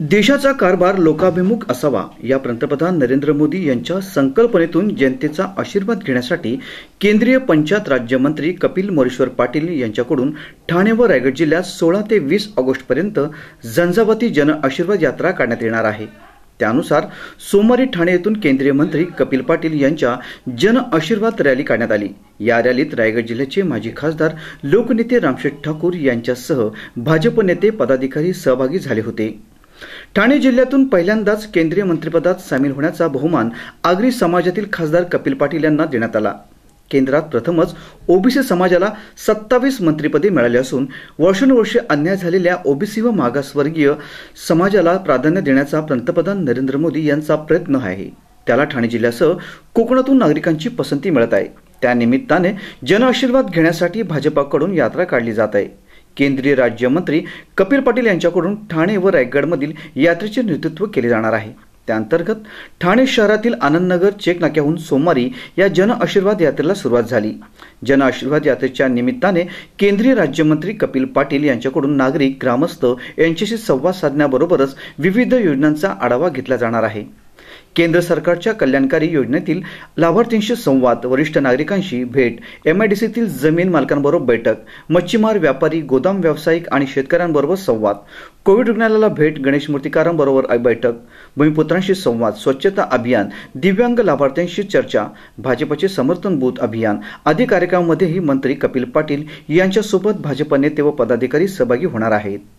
देशाचा कारभार लोकाभिमुख असावा या पंतप्रधान नरेंद्र मोदी यांच्या संकल्पनेतून जनतेचा आशीर्वाद घेण्यासाठी केंद्रीय पंचायत राज्यमंत्री कपिल मोरेश्वर पाटील यांच्याकडून ठाणे व रायगड जिल्ह्यात सोळा ते वीस ऑगस्टपर्यंत झंझावती जन आशीर्वाद यात्रा काढण्यात येणार आहे त्यानुसार सोमवारी ठाणे येथून केंद्रीय मंत्री कपिल पाटील यांच्या जन आशीर्वाद रॅली काढण्यात आली या रॅलीत रायगड जिल्ह्याचे माजी खासदार लोकनेते रामशेठ ठाकूर यांच्यासह भाजप नेते पदाधिकारी सहभागी झाले होते ठाणे जिल्ह्यातून पहिल्यांदाच केंद्रीय मंत्रिपदात सामील होण्याचा बहुमान आगरी समाजातील खासदार कपिल पाटील यांना देण्यात आला केंद्रात प्रथमच ओबीसी समाजाला सत्तावीस मंत्रिपदे मिळाली असून वर्षानुवर्षे अन्याय झालेल्या ओबीसी व मागासवर्गीय समाजाला प्राधान्य देण्याचा पंतप्रधान नरेंद्र मोदी यांचा प्रयत्न आहे त्याला ठाणे जिल्ह्यासह कोकणातून नागरिकांची पसंती मिळत आहे त्यानिमित्ताने जनआशीर्वाद घेण्यासाठी भाजपाकडून यात्रा काढली जात आहे केंद्रीय राज्यमंत्री कपिल पाटील यांच्याकडून ठाणे व रायगडमधील यात्रेचे नेतृत्व केले जाणार आहे त्याअंतर्गत ठाणे शहरातील आनंदनगर चेक नाक्याहून सोमवारी या जन आशीर्वाद यात्रेला सुरुवात झाली जन आशीर्वाद यात्रेच्या निमित्ताने केंद्रीय राज्यमंत्री कपिल पाटील यांच्याकडून नागरिक ग्रामस्थ यांच्याशी संवाद साधण्याबरोबरच विविध योजनांचा आढावा घेतला जाणार आहे केंद्र सरकारच्या कल्याणकारी योजनेतील लाभार्थींशी संवाद वरिष्ठ नागरिकांशी भेट एमआयडीसीतील जमीन मालकांबरोबर बैठक मच्छीमार व्यापारी गोदाम व्यावसायिक आणि शेतकऱ्यांबरोबर संवाद कोविड रुग्णालयाला भेट गणेश मूर्तीकारांबरोबर बैठक भूमिपुत्रांशी संवाद स्वच्छता अभियान दिव्यांग लाभार्थ्यांशी चर्चा भाजपचे समर्थन बूथ अभियान आदी कार्यक्रमामध्येही मंत्री कपिल पाटील यांच्यासोबत भाजप नेते व पदाधिकारी सहभागी होणार आहेत